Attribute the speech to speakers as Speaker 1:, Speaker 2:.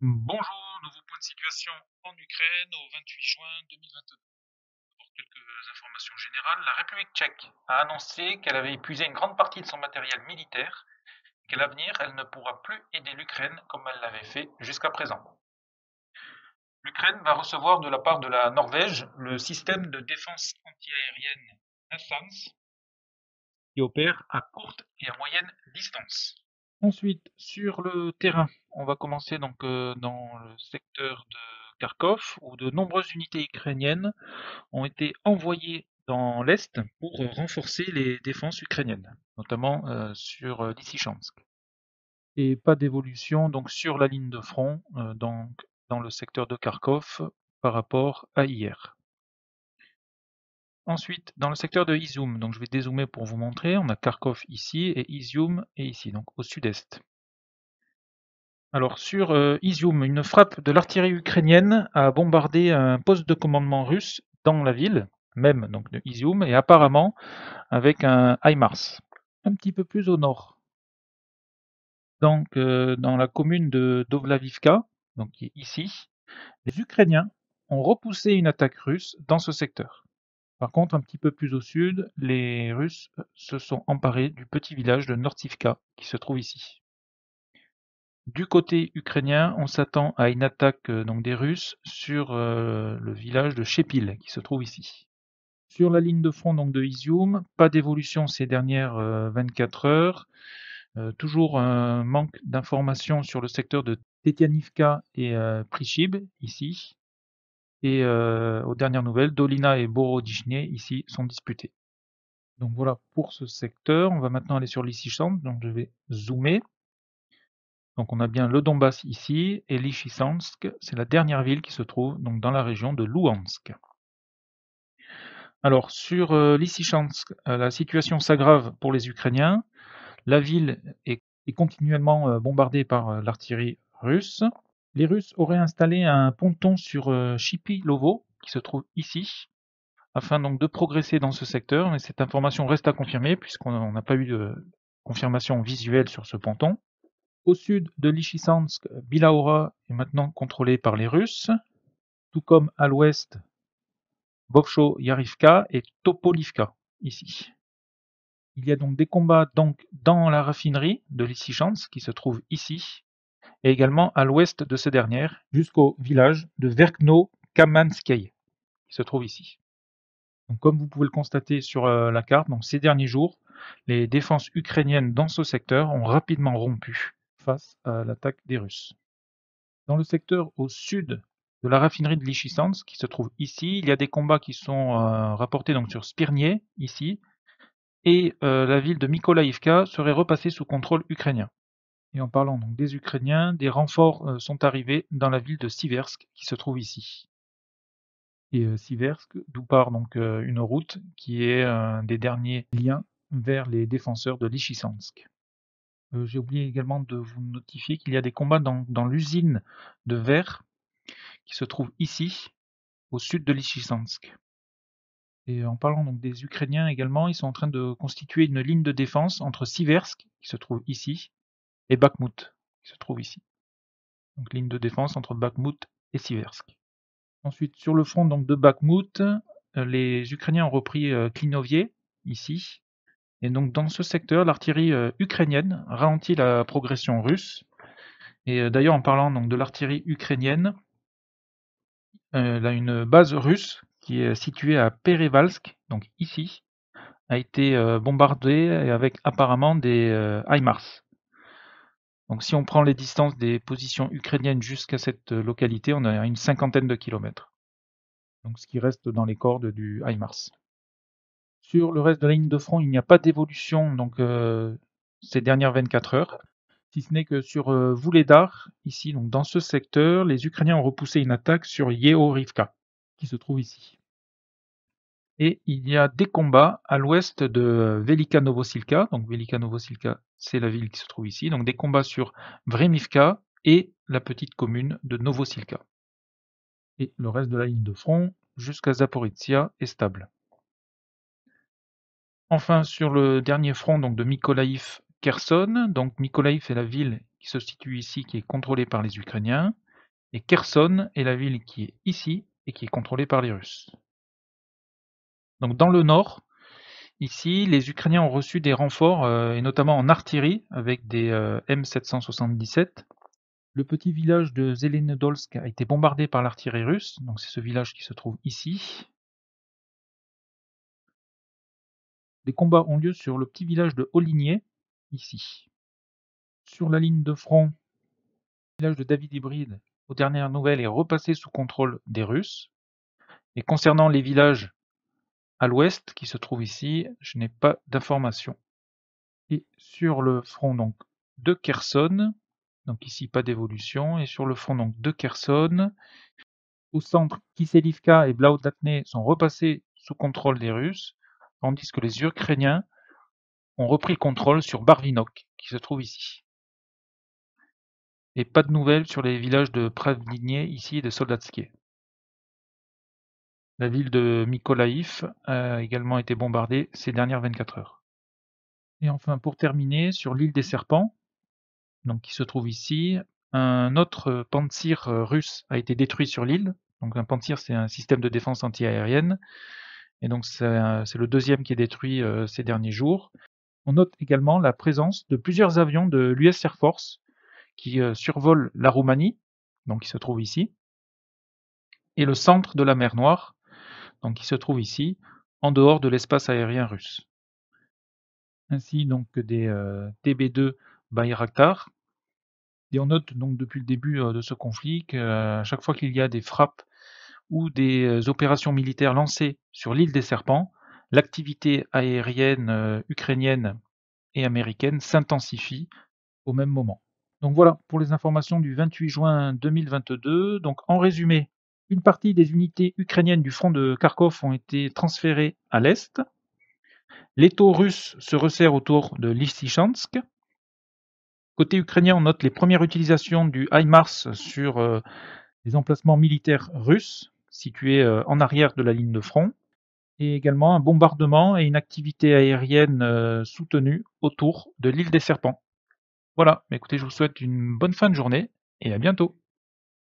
Speaker 1: Bonjour, nouveau point de situation en Ukraine au 28 juin 2022. Pour quelques informations générales, la République tchèque a annoncé qu'elle avait épuisé une grande partie de son matériel militaire et qu'à l'avenir, elle ne pourra plus aider l'Ukraine comme elle l'avait fait jusqu'à présent. L'Ukraine va recevoir de la part de la Norvège le système de défense antiaérienne NASAMS, qui opère à courte et à moyenne distance. Ensuite, sur le terrain, on va commencer donc euh, dans le secteur de Kharkov, où de nombreuses unités ukrainiennes ont été envoyées dans l'Est pour euh, renforcer les défenses ukrainiennes, notamment euh, sur Lysychansk. Et pas d'évolution donc sur la ligne de front donc, dans le secteur de Kharkov par rapport à hier. Ensuite, dans le secteur de Izium, donc je vais dézoomer pour vous montrer, on a Kharkov ici et Izium est ici, donc au sud-est. Alors sur euh, Izium, une frappe de l'artillerie ukrainienne a bombardé un poste de commandement russe dans la ville, même donc de Izium, et apparemment avec un HIMARS, un petit peu plus au nord. Donc euh, dans la commune de Dovlavivka, donc qui est ici, les Ukrainiens ont repoussé une attaque russe dans ce secteur. Par contre, un petit peu plus au sud, les Russes euh, se sont emparés du petit village de Nortivka, qui se trouve ici. Du côté ukrainien, on s'attend à une attaque euh, donc, des Russes sur euh, le village de Shepil, qui se trouve ici. Sur la ligne de front donc, de Izium, pas d'évolution ces dernières 24 heures. toujours un manque d'informations sur le secteur de Tetianivka et Prishib, ici. Et euh, aux dernières nouvelles, Dolina et Borodichne ici sont disputés. Donc voilà pour ce secteur. On va maintenant aller sur l'Issichamp. Donc je vais zoomer. Donc on a bien le Donbass ici et l'Ichyssansk, c'est la dernière ville qui se trouve donc dans la région de Louhansk. Alors sur euh, euh la situation s'aggrave pour les Ukrainiens. La ville est, continuellement euh, bombardée par l'artillerie russe les Russes auraient installé un ponton sur euh, Shipilovo qui se trouve ici, afin donc de progresser dans ce secteur. Mais cette information reste à confirmer, puisqu'on n'a pas eu de confirmation visuelle sur ce ponton. Au sud de Lichisansk, Bilaura est maintenant contrôlée par les Russes, tout comme à l'ouest, Bovcho, Yarivka et Topolivka, ici. Il y a donc des combats donc, dans la raffinerie de Lichisansk, qui se trouve ici, et également à l'ouest de ces dernières, jusqu'au village de Verkno-Kamanskei, qui se trouve ici. Donc, comme vous pouvez le constater sur euh, la carte, donc, ces derniers jours, les défenses ukrainiennes dans ce secteur ont rapidement rompu face à l'attaque des Russes. Dans le secteur au sud de la raffinerie de Lichysansk, qui se trouve ici, il y a des combats qui sont euh, rapportés donc sur Spirnier, ici, et euh, la ville de Mykolaivka serait repassée sous contrôle ukrainien. Et en parlant donc des Ukrainiens, des renforts euh, sont arrivés dans la ville de Siversk, qui se trouve ici. Et euh, Siversk, d'où part donc euh, une route qui est un des derniers liens vers les défenseurs de Lichysansk. J'ai oublié également de vous notifier qu'il y a des combats dans, l'usine de verre qui se trouve ici, au sud de Lichysansk. Et en parlant donc des Ukrainiens également, ils sont en train de constituer une ligne de défense entre Siversk, qui se trouve ici, et Bakhmut, qui se trouve ici. Donc ligne de défense entre Bakhmout et Siversk. Ensuite, sur le front donc, de Bakhmout, euh, les Ukrainiens ont repris euh, Klinovier, ici. Et donc dans ce secteur, l'artillerie euh, ukrainienne ralentit la progression russe. Et d'ailleurs, en parlant donc, de l'artillerie ukrainienne, une base russe qui est située à Perevalsk, donc ici, a été bombardée avec apparemment des HIMARS. Donc si on prend les distances des positions ukrainiennes jusqu'à cette euh, localité, on a une cinquantaine de kilomètres. Donc ce qui reste dans les cordes du HIMARS. Sur le reste de la ligne de front, il n'y a pas d'évolution donc euh, ces dernières 24 heures, si ce n'est que sur euh, ici donc dans ce secteur, les Ukrainiens ont repoussé une attaque sur Yehorivka, qui se trouve ici. Et il y a des combats à l'ouest de Velika Novosilka. Donc Velika Novosilka, c'est la ville qui se trouve ici. Donc des combats sur Vremivka et la petite commune de Novosilka. Et le reste de la ligne de front jusqu'à Zaporizhia est stable. Enfin, sur le dernier front donc de Mykolaïf Kherson, donc Mykolaïf est la ville qui se situe ici, qui est contrôlée par les Ukrainiens, et Kherson est la ville qui est ici et qui est contrôlée par les Russes. Donc dans le nord, ici, les Ukrainiens ont reçu des renforts, euh, et notamment en artillerie, avec des euh, M777. Le petit village de Zelenodolsk a été bombardé par l'artillerie russe, donc c'est ce village qui se trouve ici. Les combats ont lieu sur le petit village de Oligné, ici. Sur la ligne de front, le village de David Hybride, aux dernières nouvelles, est repassé sous contrôle des Russes. Et concernant les villages à l'ouest qui se trouve ici, je n'ai pas d'informations. Et sur le front donc de Kherson, donc ici pas d'évolution, et sur le front donc de Kherson, au centre Kiselivka et Blaudatne sont repassés sous contrôle des Russes, tandis que les Ukrainiens ont repris le contrôle sur Barvinok, qui se trouve ici. Et pas de nouvelles sur les villages de Pravlinie, ici et de Soldatsky. La ville de Mykolaïf a également été bombardée ces dernières 24 heures. Et enfin, pour terminer, sur l'île des Serpents, donc qui se trouve ici, un autre pantsir russe a été détruit sur l'île. Donc un pantsir, c'est un système de défense antiaérienne. Et donc c'est le deuxième qui est détruit euh, ces derniers jours. On note également la présence de plusieurs avions de l'US Air Force qui euh, survolent la Roumanie, donc qui se trouve ici, et le centre de la mer Noire, donc qui se trouve ici, en dehors de l'espace aérien russe. Ainsi donc des euh, TB2 Bayraktar. Et on note donc depuis le début euh, de ce conflit qu'à euh, chaque fois qu'il y a des frappes ou des opérations militaires lancées sur l'île des Serpents, l'activité aérienne ukrainienne et américaine s'intensifie au même moment. Donc voilà pour les informations du 28 juin 2022. Donc en résumé, une partie des unités ukrainiennes du front de Kharkov ont été transférées à l'est. L'étau russe se resserre autour de Lysychansk. Côté ukrainien, on note les premières utilisations du HIMARS sur euh, les emplacements militaires russes situés euh, en arrière de la ligne de front et également un bombardement et une activité aérienne euh, soutenue autour de l'île des Serpents. Voilà, bah, écoutez, je vous souhaite une bonne fin de journée et à bientôt.